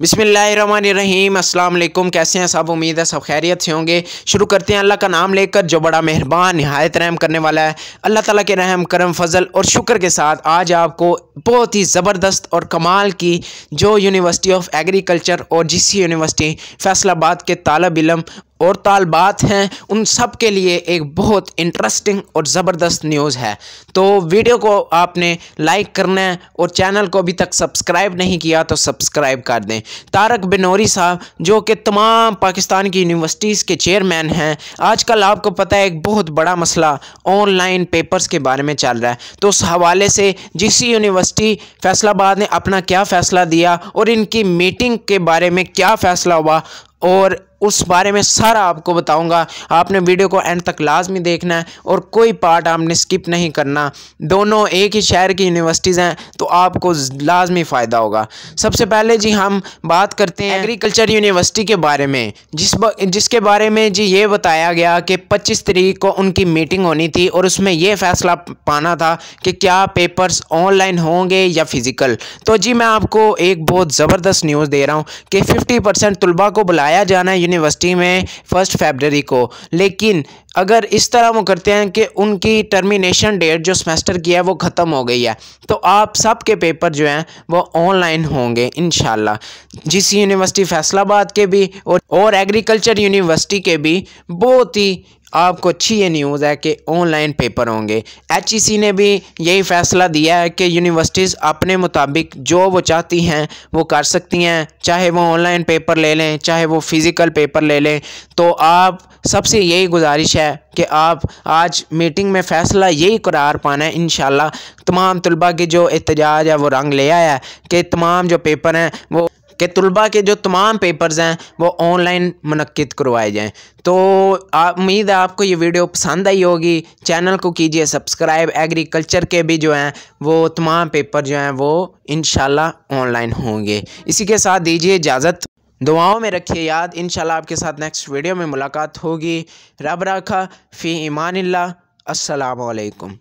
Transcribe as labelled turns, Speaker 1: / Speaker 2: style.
Speaker 1: बिसमीम अल्लाम कैसे हैं सब उम्मीद है सब खैरियत से होंगे शुरू करते हैं अल्लाह का नाम लेकर जो बड़ा मेहरबान नहायत रहम करने वाला है अल्लाह ताला के रहम करम फजल और शुक्र के साथ आज आपको बहुत ही ज़बरदस्त और कमाल की जो यूनिवर्सिटी ऑफ एग्रीकल्चर और जिस यूनिवर्सिटी फैसलाबाद के तालब इलम और तालबात हैं उन सब के लिए एक बहुत इंटरेस्टिंग और ज़बरदस्त न्यूज़ है तो वीडियो को आपने लाइक करना है और चैनल को अभी तक सब्सक्राइब नहीं किया तो सब्सक्राइब कर दें तारक बिनोरी साहब जो कि तमाम पाकिस्तान की यूनिवर्सिटीज़ के चेयरमैन हैं आजकल आपको पता है एक बहुत बड़ा मसला ऑनलाइन पेपर्स के बारे में चल रहा है तो उस हवाले से जिस यूनिवर्सिटी फैसलाबाद ने अपना क्या फ़ैसला दिया और इनकी मीटिंग के बारे में क्या फ़ैसला हुआ और उस बारे में सारा आपको बताऊंगा आपने वीडियो को एंड तक लाजमी देखना है और कोई पार्ट आपने स्किप नहीं करना दोनों एक ही शहर की यूनिवर्सिटीज़ हैं तो आपको लाजमी फ़ायदा होगा सबसे पहले जी हम बात करते हैं एग्रीकल्चर यूनिवर्सिटी के बारे में जिस बा, जिसके बारे में जी ये बताया गया कि पच्चीस तरीक को उनकी मीटिंग होनी थी और उसमें यह फैसला पाना था कि क्या पेपर्स ऑनलाइन होंगे या फिज़िकल तो जी मैं आपको एक बहुत ज़बरदस्त न्यूज़ दे रहा हूँ कि फिफ्टी परसेंट तलबा को बुलाया जाना है यूनिवर्सिटी में फर्स्ट फेबररी को लेकिन अगर इस तरह वो करते हैं कि उनकी टर्मिनेशन डेट जो सेमेस्टर की है वो ख़त्म हो गई है तो आप सब के पेपर जो हैं वो ऑनलाइन होंगे इन जिस यूनिवर्सिटी फैसलाबाद के भी और, और एग्रीकल्चर यूनिवर्सिटी के भी बहुत ही आपको अच्छी ये न्यूज़ है कि ऑनलाइन पेपर होंगे एच e ने भी यही फैसला दिया है कि यूनिवर्सिटीज़ अपने मुताबिक जो वो चाहती हैं वो कर सकती हैं चाहे वो ऑनलाइन पेपर ले लें चाहे वो फ़िज़िकल पेपर ले लें तो आप सबसे यही गुजारिश है है कि आप आज मीटिंग में फ़ैसला यही करार पाना है इन तमाम तलबा के जो एहतजाज है वो रंग ले आया है कि तमाम जो पेपर हैं वो कि तलबा के जो तमाम पेपर्स हैं वो ऑनलाइन मनक़द करवाए जाएँ तो आप उम्मीद है आपको ये वीडियो पसंद आई होगी चैनल को कीजिए सब्सक्राइब एग्रीकल्चर के भी जो हैं वो तमाम पेपर जो हैं वो इन ऑनलाइन होंगे इसी के साथ दीजिए इजाज़त दुआओं में रखिए याद इंशाल्लाह आपके साथ नेक्स्ट वीडियो में मुलाकात होगी रब रखा फ़ी ईमान अल्लाम